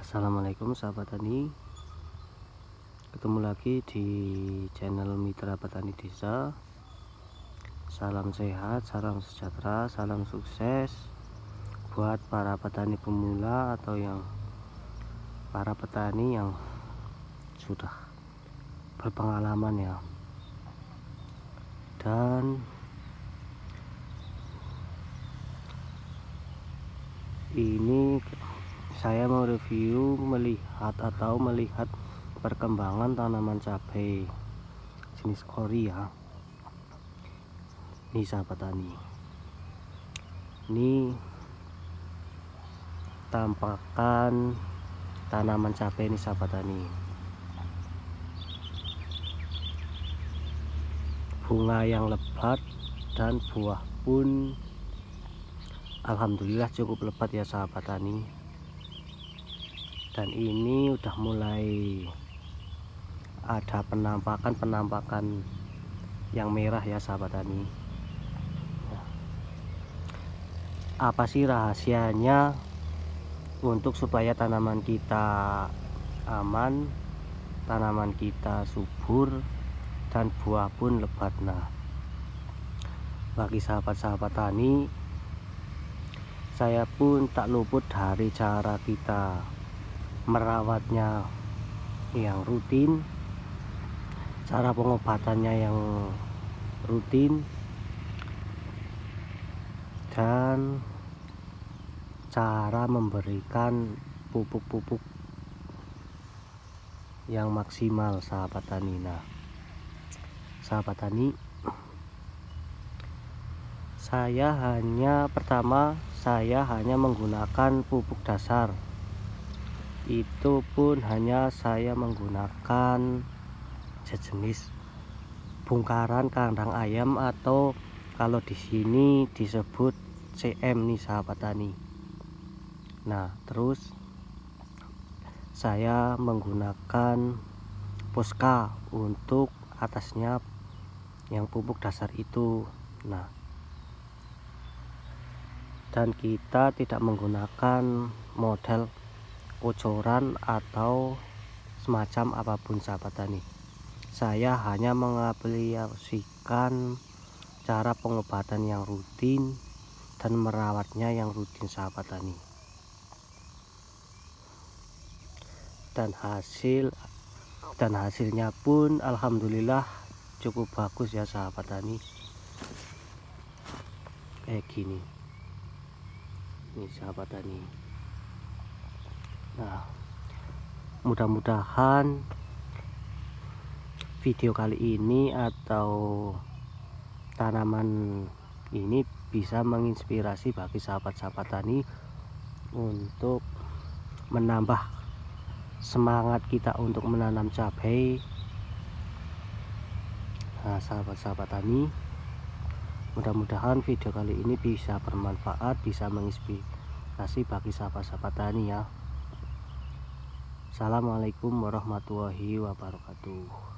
Assalamualaikum sahabat tani ketemu lagi di channel mitra petani desa salam sehat salam sejahtera salam sukses buat para petani pemula atau yang para petani yang sudah berpengalaman ya ikan ini saya mau review melihat atau melihat perkembangan tanaman cabai jenis Korea. ya ini sahabat tani ini tampakan tanaman cabai ini sahabat tani bunga yang lebat dan buah pun Alhamdulillah cukup lebat ya sahabat tani dan ini udah mulai ada penampakan-penampakan yang merah ya sahabat tani ya. apa sih rahasianya untuk supaya tanaman kita aman tanaman kita subur dan buah pun lebat nah bagi sahabat-sahabat tani saya pun tak luput dari cara kita merawatnya yang rutin cara pengobatannya yang rutin dan cara memberikan pupuk-pupuk yang maksimal sahabat tani nah sahabat tani saya hanya pertama saya hanya menggunakan pupuk dasar itu pun hanya saya menggunakan sejenis bongkaran kandang ayam atau kalau di sini disebut CM nih sahabat tani nah terus saya menggunakan poska untuk atasnya yang pupuk dasar itu nah dan kita tidak menggunakan model kocoran atau semacam apapun sahabat tani saya hanya mengaplikasikan cara pengobatan yang rutin dan merawatnya yang rutin sahabat tani dan hasil dan hasilnya pun alhamdulillah cukup bagus ya sahabat tani kayak gini ini sahabat tani nah mudah-mudahan video kali ini atau tanaman ini bisa menginspirasi bagi sahabat-sahabat tani untuk menambah semangat kita untuk menanam cabai Nah, sahabat-sahabat tani Mudah-mudahan video kali ini bisa bermanfaat Bisa menginspirasi bagi sahabat-sahabat tani ya Assalamualaikum warahmatullahi wabarakatuh